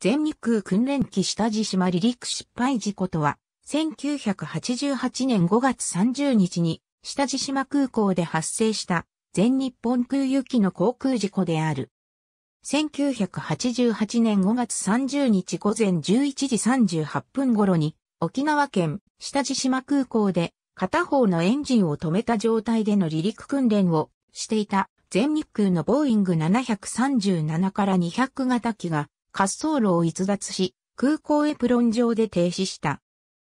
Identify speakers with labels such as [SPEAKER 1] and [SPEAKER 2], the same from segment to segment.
[SPEAKER 1] 全日空訓練機下地島離陸失敗事故とは、1988年5月30日に、下地島空港で発生した全日本空輸機の航空事故である。1988年5月30日午前11時38分頃に、沖縄県下地島空港で片方のエンジンを止めた状態での離陸訓練をしていた全日空のボーイング737から200型機が滑走路を逸脱し、空港エプロン上で停止した。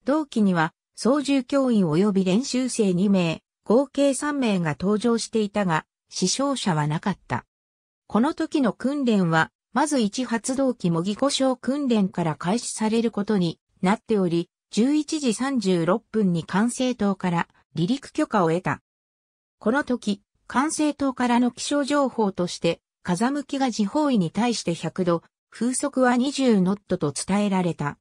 [SPEAKER 1] 同期には、操縦教員及び練習生2名、合計3名が搭乗していたが、死傷者はなかった。この時の訓練は、まず1発動機模擬故障訓練から開始されることになっており、11時36分に管制塔から離陸許可を得た。この時、管制塔からの気象情報として、風向きが地方位に対して100度、風速は20ノットと伝えられた。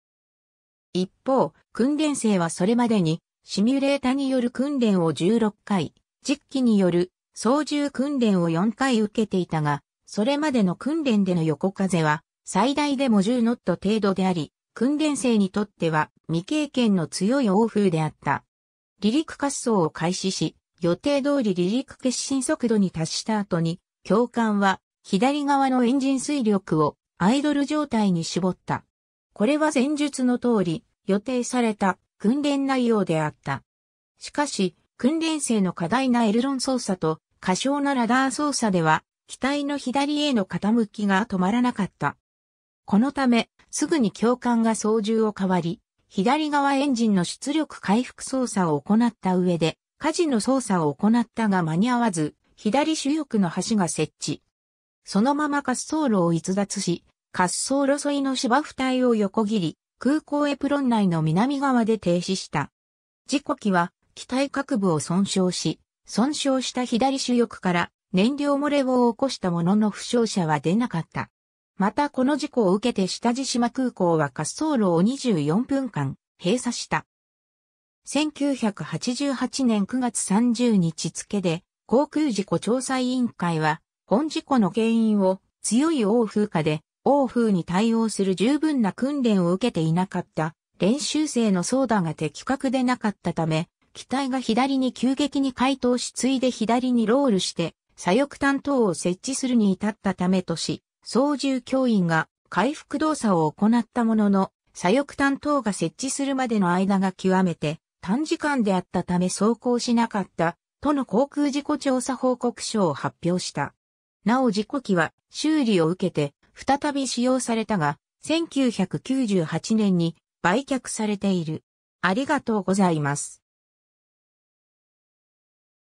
[SPEAKER 1] 一方、訓練生はそれまでに、シミュレータによる訓練を16回、実機による操縦訓練を4回受けていたが、それまでの訓練での横風は最大でも10ノット程度であり、訓練生にとっては未経験の強い欧風であった。離陸滑走を開始し、予定通り離陸決心速度に達した後に、教官は左側のエンジン水力をアイドル状態に絞った。これは前述の通り、予定された訓練内容であった。しかし、訓練生の過大なエルロン操作と過小なラダー操作では、機体の左への傾きが止まらなかった。このため、すぐに教官が操縦を変わり、左側エンジンの出力回復操作を行った上で、火事の操作を行ったが間に合わず、左主翼の橋が設置、そのまま滑走路を逸脱し、滑走路沿いの芝生帯を横切り、空港エプロン内の南側で停止した。事故機は、機体各部を損傷し、損傷した左主翼から燃料漏れを起こしたものの負傷者は出なかった。またこの事故を受けて下地島空港は滑走路を24分間閉鎖した。1988年9月30日付で航空事故調査委員会は本事故の原因を強い欧風化で欧風に対応する十分な訓練を受けていなかった練習生の操舵が的確でなかったため、機体が左に急激に回答しついで左にロールして左翼担当を設置するに至ったためとし、操縦教員が回復動作を行ったものの、左翼担当が設置するまでの間が極めて短時間であったため走行しなかったとの航空事故調査報告書を発表した。なお事故機は修理を受けて再び使用されたが、1998年に売却されている。ありがとうございます。